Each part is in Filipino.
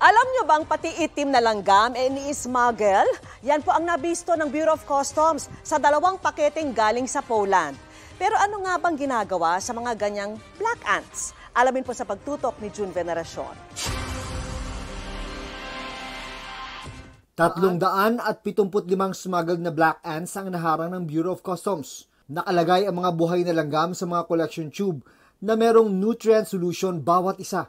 Alam nyo bang pati itim na langgam ay eh, ni-smuggle? Yan po ang nabisto ng Bureau of Customs sa dalawang paketeng galing sa Poland. Pero ano nga bang ginagawa sa mga ganyang black ants? Alamin po sa pagtutok ni June Veneracion. Tatlong daan at pitumput limang smuggled na black ants ang naharang ng Bureau of Customs. Nakalagay ang mga buhay na langgam sa mga collection tube na merong nutrient solution bawat isa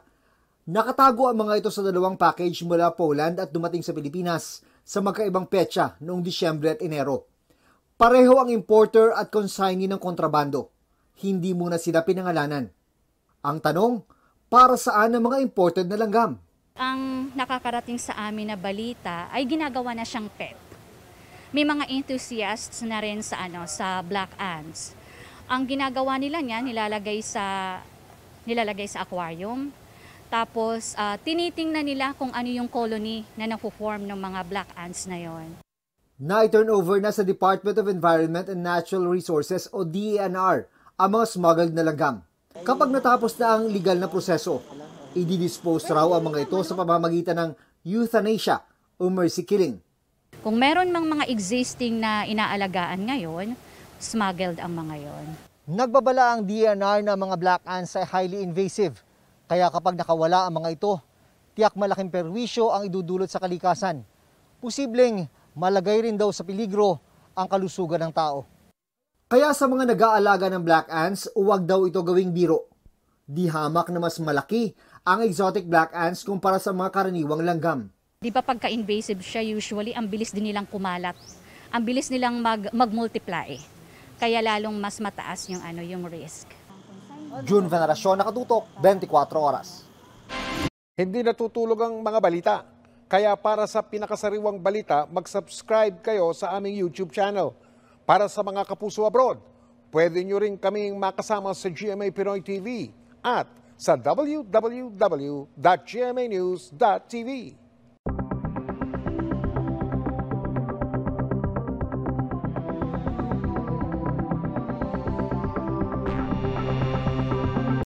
Nakatago ang mga ito sa dalawang package mula Poland at dumating sa Pilipinas sa magkaibang petsa noong Disyembre at Enero. Pareho ang importer at consignee ng kontrabando. Hindi muna sila pinangalanan. Ang tanong, para saan ang mga imported na langgam? Ang nakakarating sa amin na balita ay ginagawa na siyang pet. May mga enthusiasts na rin sa ano sa black ants. Ang ginagawa nila niya nilalagay sa nilalagay sa aquarium tapos uh, tinitingnan nila kung ano yung colony na napo-form ng mga black ants na yon. Na-turn over na sa Department of Environment and Natural Resources o DENR ang mga smuggled na langgam. Kapag natapos na ang legal na proseso, i-dispose raw ang mga ito sa pamamagitan ng euthanasia o mercy killing. Kung meron mang mga existing na inaalagaan ngayon, smuggled ang mga yon. Nagbabala ang DNR na mga black ants ay highly invasive kaya kapag nakawala ang mga ito, tiyak malaking perwisyo ang idudulot sa kalikasan. Posibleng malagay rin daw sa peligro ang kalusugan ng tao. Kaya sa mga nag-aalaga ng black ants, huwag daw ito gawing biro. Di hamak na mas malaki ang exotic black ants kumpara sa mga karaniwang langgam. Di ba pagka-invasive siya usually, ang bilis din nilang kumalat. Ang bilis nilang mag- mag-multiply. Kaya lalong mas mataas yung, ano, yung risk. June Veneracion, nakatutok 24 oras. Hindi natutulog ang mga balita. Kaya para sa pinakasariwang balita, mag-subscribe kayo sa aming YouTube channel. Para sa mga kapuso abroad, pwede nyo rin kaming makasama sa GMA Pinoy TV at sa www.gmanews.tv.